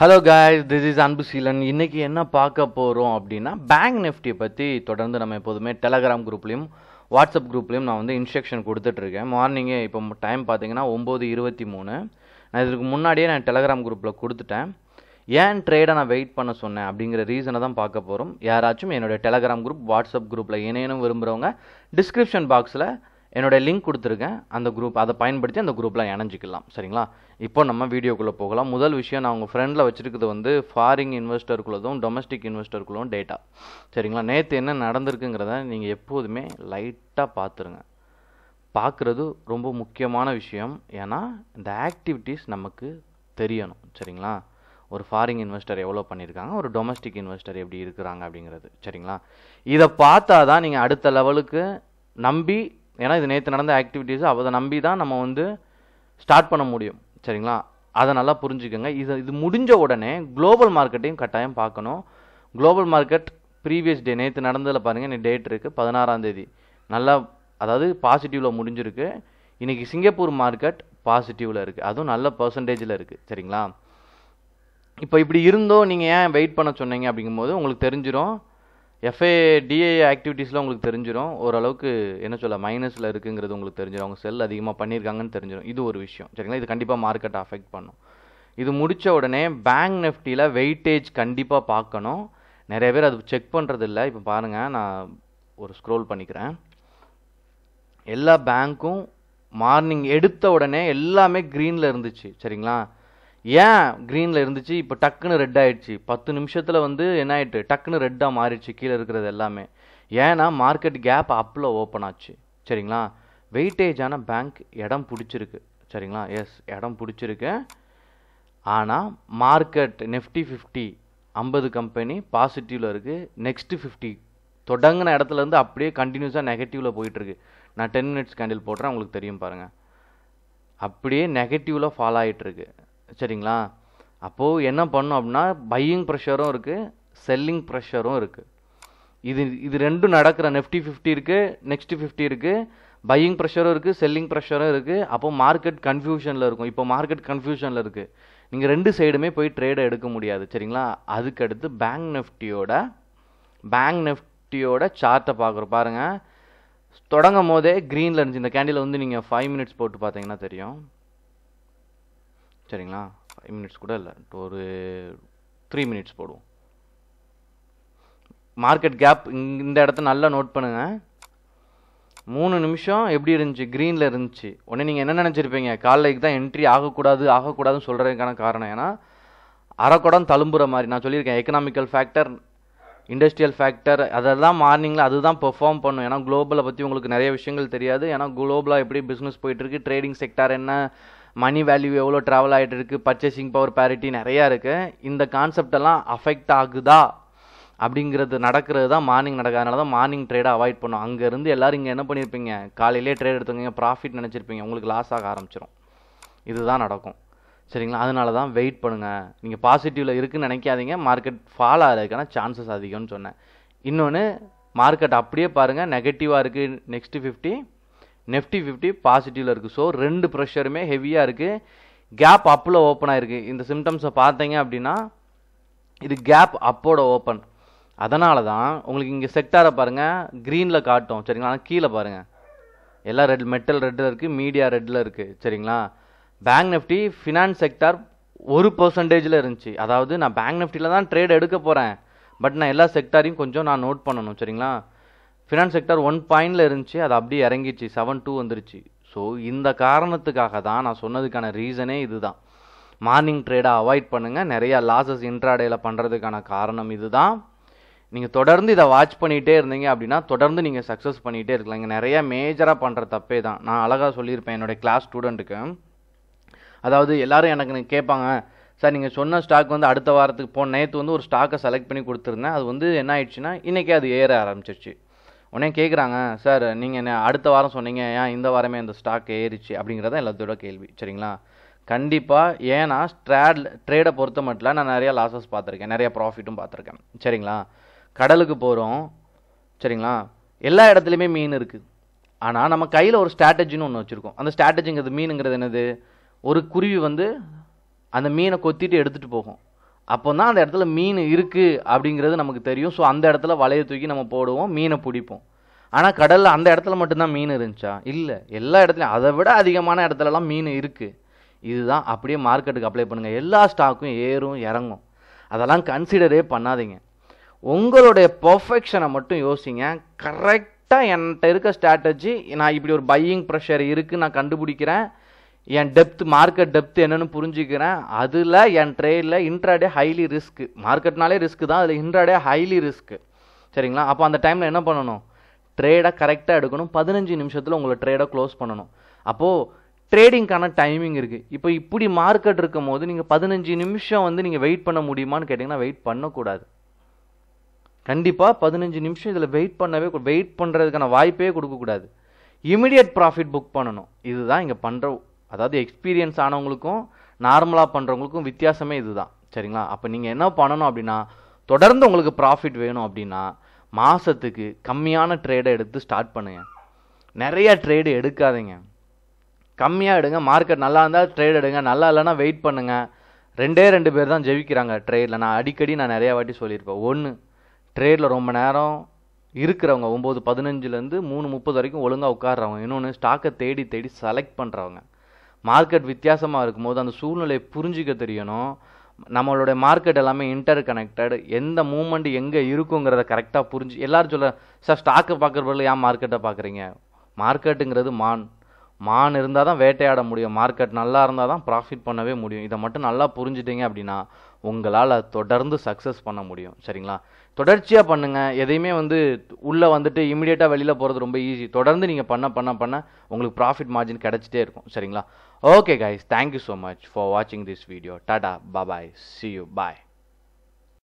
hello guys this is அன்பு சீலன் இன்றைக்கி என்ன பார்க்க போகிறோம் அப்படின்னா பேங்க் நெஃப்டியை பற்றி தொடர்ந்து நம்ம எப்போதுமே டெலகிராம் குரூப்லேயும் வாட்ஸ்அப் குரூப்லேயும் நான் வந்து இன்ஸ்ட்ரக்ஷன் கொடுத்துட்ருக்கேன் மார்னிங்கே இப்போ டைம் பார்த்தீங்கன்னா ஒம்பது இருபத்தி மூணு நான் இதுக்கு முன்னாடியே நான் டெலகிராம் குரூப்பில் கொடுத்துட்டேன் ஏன் ட்ரேடை நான் வெயிட் பண்ண சொன்னேன் அப்படிங்கிற ரீசனை தான் பார்க்க போகிறோம் யாராச்சும் என்னுடைய டெலகிராம் குரூப் வாட்ஸ்அப் குரூப்பில் இணையணும் விரும்புகிறவங்க டிஸ்கிரிப்ஷன் பாக்ஸில் என்னோடய லிங்க் கொடுத்துருக்கேன் அந்த குரூப் அதை பயன்படுத்தி அந்த குரூப்லாம் இணைஞ்சிக்கலாம் சரிங்களா இப்போ நம்ம வீடியோக்குள்ளே போகலாம் முதல் விஷயம் நான் உங்கள் ஃப்ரெண்டில் வச்சுருக்கிறது வந்து ஃபாரின் இன்வெஸ்டருக்குள்ளதும் டொமஸ்டிக் இன்வெஸ்டருக்குள்ளதும் டேட்டா சரிங்களா நேற்று என்ன நடந்திருக்குங்கிறத நீங்கள் எப்போதுமே லைட்டாக பார்த்துருங்க பார்க்குறது ரொம்ப முக்கியமான விஷயம் ஏன்னா இந்த ஆக்டிவிட்டீஸ் நமக்கு தெரியணும் சரிங்களா ஒரு ஃபாரின் இன்வெஸ்டர் எவ்வளோ பண்ணியிருக்காங்க ஒரு டொமஸ்டிக் இன்வெஸ்டர் எப்படி இருக்கிறாங்க அப்படிங்கிறது சரிங்களா இதை பார்த்தா தான் நீங்கள் அடுத்த லெவலுக்கு நம்பி ஏன்னா இது நேற்று நடந்த ஆக்டிவிட்டீஸ் அதை நம்பி தான் நம்ம வந்து ஸ்டார்ட் பண்ண முடியும் சரிங்களா அதை நல்லா புரிஞ்சுக்கோங்க இது இது முடிஞ்ச உடனே குளோபல் மார்க்கெட்டையும் கட்டாயம் பார்க்கணும் குளோபல் மார்க்கெட் ப்ரீவியஸ் டே நேற்று நடந்ததில் பாருங்கள் இன்னைக்கு டேட் இருக்குது பதினாறாம் தேதி நல்லா அதாவது பாசிட்டிவில் முடிஞ்சிருக்கு இன்றைக்கி சிங்கப்பூர் மார்க்கெட் பாசிட்டிவில் இருக்குது அதுவும் நல்ல பர்சன்டேஜில் இருக்குது சரிங்களா இப்போ இப்படி இருந்தோ நீங்கள் ஏன் வெயிட் பண்ண சொன்னீங்க அப்படிங்கும்போது உங்களுக்கு தெரிஞ்சிடும் எஃப்ஏ டிஏ ஆக்டிவிட்டீஸ்லாம் உங்களுக்கு தெரிஞ்சிடும் ஓரளவுக்கு என்ன சொல்ல மைனஸில் இருக்குங்கிறது உங்களுக்கு தெரிஞ்சிடும் அவங்க செல் அதிகமாக பண்ணியிருக்காங்கன்னு தெரிஞ்சிடும் இது ஒரு விஷயம் சரிங்களா இது கண்டிப்பாக மார்க்கெட்டை அஃபெக்ட் பண்ணும் இது முடித்த உடனே பேங்க் நெஃப்டியில் வெயிட்டேஜ் கண்டிப்பாக பார்க்கணும் நிறைய பேர் அது செக் பண்ணுறதில்ல இப்போ பாருங்கள் நான் ஒரு ஸ்க்ரோல் பண்ணிக்கிறேன் எல்லா பேங்க்கும் மார்னிங் எடுத்த உடனே எல்லாமே க்ரீனில் இருந்துச்சு சரிங்களா ஏன் க்ரீனில் இருந்துச்சு இப்போ டக்குன்னு ரெட் ஆயிடுச்சு பத்து நிமிஷத்தில் வந்து என்ன ஆயிட்டு டக்குன்னு ரெட்டாக மாறிடுச்சு கீழே இருக்கிறது எல்லாமே ஏன்னா மார்க்கெட் கேப் அப்பில் ஓப்பன் ஆச்சு சரிங்களா வெயிட்டேஜான பேங்க் இடம் பிடிச்சிருக்கு சரிங்களா எஸ் இடம் பிடிச்சிருக்கு ஆனால் மார்க்கெட் நிஃப்டி ஃபிஃப்டி ஐம்பது கம்பெனி பாசிட்டிவில் இருக்குது நெக்ஸ்ட்டு ஃபிஃப்டி தொடங்கின இடத்துலேருந்து அப்படியே கண்டினியூஸாக நெகட்டிவில் போயிட்டுருக்கு நான் டென் மினிட்ஸ் கேண்டில் போடுறேன் உங்களுக்கு தெரியும் பாருங்கள் அப்படியே நெகட்டிவில் ஃபாலோ ஆகிட்டுருக்கு சரிங்களா அப்போது என்ன பண்ணும் அப்படின்னா பையிங் ப்ரெஷரும் இருக்குது செல்லிங் ப்ரெஷரும் இருக்குது இது இது ரெண்டும் நடக்கிற நெஃப்டி ஃபிஃப்டி இருக்குது நெக்ஸ்ட் ஃபிஃப்டி இருக்குது பையிங் ப்ரெஷரும் இருக்குது செல்லிங் ப்ரெஷரும் இருக்குது அப்போது மார்க்கெட் கன்ஃபியூஷனில் இருக்கும் இப்போ மார்க்கெட் கன்ஃபியூஷனில் இருக்குது நீங்கள் ரெண்டு சைடுமே போய் ட்ரேடை எடுக்க முடியாது சரிங்களா அதுக்கடுத்து பேங்க் நெஃப்டியோட பேங்க் நெஃப்டியோட சார்ட்டை பார்க்குறோம் பாருங்கள் தொடங்கும் போதே க்ரீனில் இருந்துச்சு இந்த கேண்டில் வந்து நீங்கள் ஃபைவ் மினிட்ஸ் போட்டு பார்த்தீங்கன்னா தெரியும் சரிங்களா ஃபைவ் மினிட்ஸ் கூட இல்லை ஒரு த்ரீ மினிட்ஸ் போடுவோம் மார்க்கெட் கேப் இந்த இடத்த நல்லா நோட் பண்ணுங்கள் மூணு நிமிஷம் எப்படி இருந்துச்சு க்ரீனில் இருந்துச்சு உடனே நீங்கள் என்ன நினச்சிருப்பீங்க காலைக்கு தான் என்ட்ரி ஆகக்கூடாது ஆகக்கூடாதுன்னு சொல்கிறதுக்கான காரணம் ஏன்னா அறக்கூடம் தழும்புற மாதிரி நான் சொல்லியிருக்கேன் எக்கனாமிக்கல் ஃபேக்டர் இண்டஸ்ட்ரியல் ஃபேக்டர் அதெல்லாம் மார்னிங்கில் அதுதான் பெர்ஃபார்ம் பண்ணும் ஏன்னா குளோபலை பற்றி உங்களுக்கு நிறைய விஷயங்கள் தெரியாது ஏன்னா குளோபலாக எப்படி பிஸ்னஸ் போயிட்டுருக்கு ட்ரேடிங் செக்டார் என்ன மணி வேல்யூ எவ்வளோ ட்ராவல் ஆகிட்டு இருக்குது பர்ச்சேசிங் பவர் பேரிட்டி நிறையா இருக்குது இந்த கான்செப்டெல்லாம் அஃபெக்ட் ஆகுதா அப்படிங்கிறது நடக்கிறது தான் மார்னிங் நடக்காதனால தான் மார்னிங் ட்ரேடை அவாய்ட் பண்ணும் அங்கேருந்து எல்லோரும் இங்கே என்ன பண்ணியிருப்பீங்க காலையிலே ட்ரேட் எடுத்துக்கங்க ப்ராஃபிட் நினச்சிருப்பீங்க உங்களுக்கு லாஸ் ஆக ஆரம்பிச்சிடும் இதுதான் நடக்கும் சரிங்களா அதனால தான் வெயிட் பண்ணுங்கள் நீங்கள் பாசிட்டிவில் இருக்குன்னு நினைக்காதீங்க மார்க்கெட் ஃபால் ஆகிறதுக்கான சான்சஸ் அதிகம்னு சொன்னேன் இன்னொன்று மார்க்கெட் அப்படியே பாருங்கள் நெகட்டிவாக இருக்குது நெக்ஸ்ட்டு ஃபிஃப்டி நெஃப்டி ஃபிஃப்டி பாசிட்டிவில் இருக்குது ஸோ ரெண்டு ப்ரெஷருமே ஹெவியாக இருக்குது கேப் அப்பில் ஓப்பன் ஆகிருக்கு இந்த சிம்டம்ஸை பார்த்தீங்க அப்படின்னா இது கேப் அப்போட ஓப்பன் அதனால தான் உங்களுக்கு இங்கே செக்டாரை பாருங்கள் க்ரீனில் காட்டும் சரிங்களா ஆனால் கீழே பாருங்கள் எல்லாம் ரெட் மெட்டல் ரெட்டில் இருக்குது மீடியா ரெட்டில் இருக்குது சரிங்களா பேங்க் நிஃப்டி ஃபினான்ஸ் செக்டார் ஒரு பர்சன்டேஜில் இருந்துச்சு அதாவது நான் பேங்க் நிஃப்டியில் தான் ட்ரேட் எடுக்க போகிறேன் பட் நான் எல்லா செக்டாரையும் கொஞ்சம் நான் நோட் பண்ணணும் சரிங்களா ஃபினான்ஸ் செக்டர் ஒன் பாயிண்டில் இருந்துச்சு அது அப்படியே இறங்கிச்சு செவன் டூ வந்துருச்சு ஸோ இந்த காரணத்துக்காக தான் நான் சொன்னதுக்கான ரீசனே இதுதான் மார்னிங் ட்ரேடை அவாய்ட் பண்ணுங்கள் நிறையா லாஸஸ் இன்ட்ராடேயில் பண்ணுறதுக்கான காரணம் இதுதான் நீங்கள் தொடர்ந்து இதை வாட்ச் பண்ணிகிட்டே இருந்தீங்க அப்படின்னா தொடர்ந்து நீங்கள் சக்ஸஸ் பண்ணிகிட்டே இருக்கலாம் இங்கே நிறையா மேஜராக பண்ணுற தப்பே தான் நான் அழகாக சொல்லியிருப்பேன் என்னுடைய கிளாஸ் ஸ்டூடெண்ட்டுக்கு அதாவது எல்லோரும் எனக்கு கேட்பாங்க சார் நீங்கள் சொன்ன ஸ்டாக் வந்து அடுத்த வாரத்துக்கு போன நேற்று வந்து ஒரு ஸ்டாக்கை செலக்ட் பண்ணி கொடுத்துருந்தேன் அது வந்து என்ன ஆயிடுச்சுன்னா இன்றைக்கே அது ஏற ஆரம்பிச்சிருச்சு உடனே கேட்குறாங்க சார் நீங்கள் என்ன அடுத்த வாரம் சொன்னீங்க ஏன் இந்த வாரமே இந்த ஸ்டாக் ஏறிச்சு அப்படிங்கிறத எல்லாத்தோட கேள்வி சரிங்களா கண்டிப்பாக ஏன்னா ஸ்ட்ராட் ட்ரேடை பொறுத்த மட்டும் நான் நிறையா லாஸஸ் பார்த்துருக்கேன் நிறையா ப்ராஃபிட்டும் பார்த்துருக்கேன் சரிங்களா கடலுக்கு போகிறோம் சரிங்களா எல்லா இடத்துலையுமே மீன் இருக்குது ஆனால் நம்ம கையில் ஒரு ஸ்ட்ராட்டஜின்னு ஒன்று வச்சுருக்கோம் அந்த ஸ்ட்ராட்டஜிங்கிறது மீனுங்கிறது என்னது ஒரு குருவி வந்து அந்த மீனை கொத்திட்டு எடுத்துகிட்டு போகும் அப்போ தான் அந்த இடத்துல மீன் இருக்குது அப்படிங்கிறது நமக்கு தெரியும் ஸோ அந்த இடத்துல வலையை தூக்கி நம்ம போடுவோம் மீனை பிடிப்போம் ஆனால் கடலில் அந்த இடத்துல மட்டும்தான் மீன் இருந்துச்சா இல்லை எல்லா இடத்துலையும் அதை விட அதிகமான இடத்துலலாம் மீன் இருக்குது இதுதான் அப்படியே மார்க்கெட்டுக்கு அப்ளை பண்ணுங்கள் எல்லா ஸ்டாக்கும் ஏறும் இறங்கும் அதெல்லாம் கன்சிடரே பண்ணாதீங்க உங்களுடைய பர்ஃபெக்ஷனை மட்டும் யோசிங்க கரெக்டாக என்கிட்ட இருக்க ஸ்ட்ராட்டஜி நான் இப்படி ஒரு பையிங் ப்ரெஷர் இருக்குது நான் கண்டுபிடிக்கிறேன் என் டெப்த் மார்க்கெட் டெப்த் என்னன்னு புரிஞ்சுக்கிறேன் அதில் என் ட்ரேடில் இன்ட்ராடே ஹைலி ரிஸ்க்கு மார்க்கெட்னாலே ரிஸ்க்கு தான் அதில் இன்ட்ராடே ஹைலி ரிஸ்க்கு சரிங்களா அப்போ அந்த டைமில் என்ன பண்ணணும் ட்ரேடை கரெக்டாக எடுக்கணும் பதினஞ்சு நிமிஷத்தில் உங்களை ட்ரேடை க்ளோஸ் பண்ணணும் அப்போது ட்ரேடிங்க்கான டைமிங் இருக்குது இப்போ இப்படி மார்க்கெட் இருக்கும் போது நீங்கள் பதினஞ்சு நிமிஷம் வந்து நீங்கள் வெயிட் பண்ண முடியுமான்னு கேட்டிங்கன்னா வெயிட் பண்ணக்கூடாது கண்டிப்பாக பதினஞ்சு நிமிஷம் இதில் வெயிட் பண்ணவே வெயிட் பண்ணுறதுக்கான வாய்ப்பே கொடுக்கக்கூடாது இமிடியட் ப்ராஃபிட் புக் பண்ணணும் இதுதான் இங்கே பண்ணுற அதாவது எக்ஸ்பீரியன்ஸ் ஆனவங்களுக்கும் நார்மலாக பண்ணுறவங்களுக்கும் வித்தியாசமே இதுதான் சரிங்களா அப்போ நீங்கள் என்ன பண்ணணும் அப்படின்னா தொடர்ந்து உங்களுக்கு ப்ராஃபிட் வேணும் அப்படின்னா மாதத்துக்கு கம்மியான ட்ரேடை எடுத்து ஸ்டார்ட் பண்ணுங்க நிறைய ட்ரேடு எடுக்காதீங்க கம்மியாக எடுங்க மார்க்கெட் நல்லா இருந்தால் ட்ரேட் எடுங்க நல்லா இல்லைன்னா வெயிட் பண்ணுங்கள் ரெண்டே ரெண்டு பேர் தான் ஜெயிக்கிறாங்க ட்ரேடில் நான் அடிக்கடி நான் நிறையா வாட்டி சொல்லியிருப்பேன் ஒன்று ட்ரேடில் ரொம்ப நேரம் இருக்கிறவங்க ஒம்பது பதினஞ்சுலேருந்து மூணு முப்பது வரைக்கும் ஒழுங்காக உட்காடுறவங்க இன்னொன்று ஸ்டாக்கை தேடி தேடி செலக்ட் பண்ணுறவங்க மார்க்கெட் வித்தியாசமாக இருக்கும்போது அந்த சூழ்நிலையை புரிஞ்சிக்க தெரியணும் நம்மளுடைய மார்க்கெட் எல்லாமே இன்டர் கனெக்டட் எந்த மூமெண்ட் எங்கே இருக்குங்கிறத கரெக்டாக புரிஞ்சு எல்லாரும் சொல்ல சார் ஸ்டாக்கை பார்க்குறப்பல ஏன் மார்க்கெட்டை பார்க்குறீங்க மார்க்கெட்டுங்கிறது மான் மான் இருந்தால் தான் வேட்டையாட முடியும் மார்க்கெட் நல்லா இருந்தால் தான் ப்ராஃபிட் பண்ணவே முடியும் இதை மட்டும் நல்லா புரிஞ்சுட்டீங்க அப்படின்னா உங்களால் தொடர்ந்து சக்ஸஸ் பண்ண முடியும் சரிங்களா தொடர்ச்சியாக பண்ணுங்கள் எதையுமே வந்து உள்ளே வந்துட்டு இமீடியட்டாக வெளியில் போகிறது ரொம்ப ஈஸி தொடர்ந்து நீங்கள் பண்ண பண்ண பண்ண உங்களுக்கு ப்ராஃபிட் மார்ஜின் கிடச்சிட்டே இருக்கும் சரிங்களா okay guys thank you so much for வாட்சிங் this video tata bye bye see you bye